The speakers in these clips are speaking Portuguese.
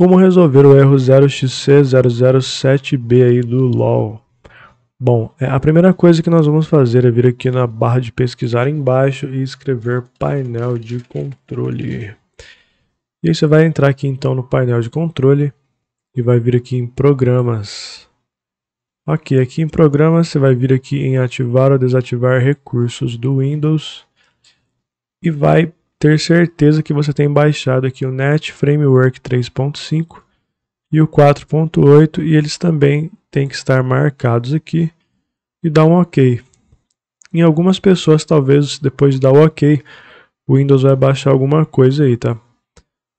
Como resolver o erro 0xc007b aí do LOL? Bom, é, a primeira coisa que nós vamos fazer é vir aqui na barra de pesquisar embaixo e escrever painel de controle. E aí você vai entrar aqui então no painel de controle e vai vir aqui em programas. Ok, aqui em programas você vai vir aqui em ativar ou desativar recursos do Windows e vai ter certeza que você tem baixado aqui o Net Framework 3.5 e o 4.8 e eles também têm que estar marcados aqui e dar um OK. Em algumas pessoas, talvez depois de dar o OK, o Windows vai baixar alguma coisa aí, tá?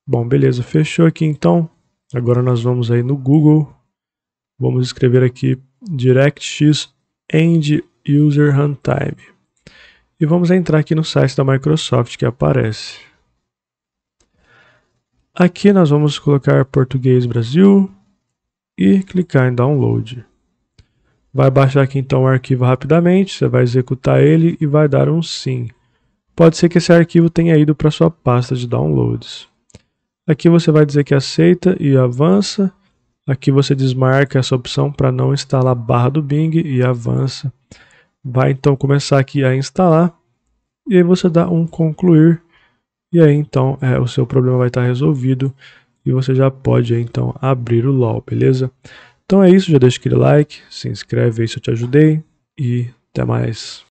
Bom, beleza, fechou aqui então. Agora nós vamos aí no Google, vamos escrever aqui DirectX End User Runtime. E vamos entrar aqui no site da Microsoft que aparece. Aqui nós vamos colocar Português Brasil e clicar em Download. Vai baixar aqui então o arquivo rapidamente, você vai executar ele e vai dar um sim. Pode ser que esse arquivo tenha ido para sua pasta de downloads. Aqui você vai dizer que aceita e avança. Aqui você desmarca essa opção para não instalar a barra do Bing e avança. Vai então começar aqui a instalar e aí você dá um concluir e aí então é, o seu problema vai estar resolvido e você já pode então abrir o LOL, beleza? Então é isso, já deixa aquele like, se inscreve aí se eu te ajudei e até mais.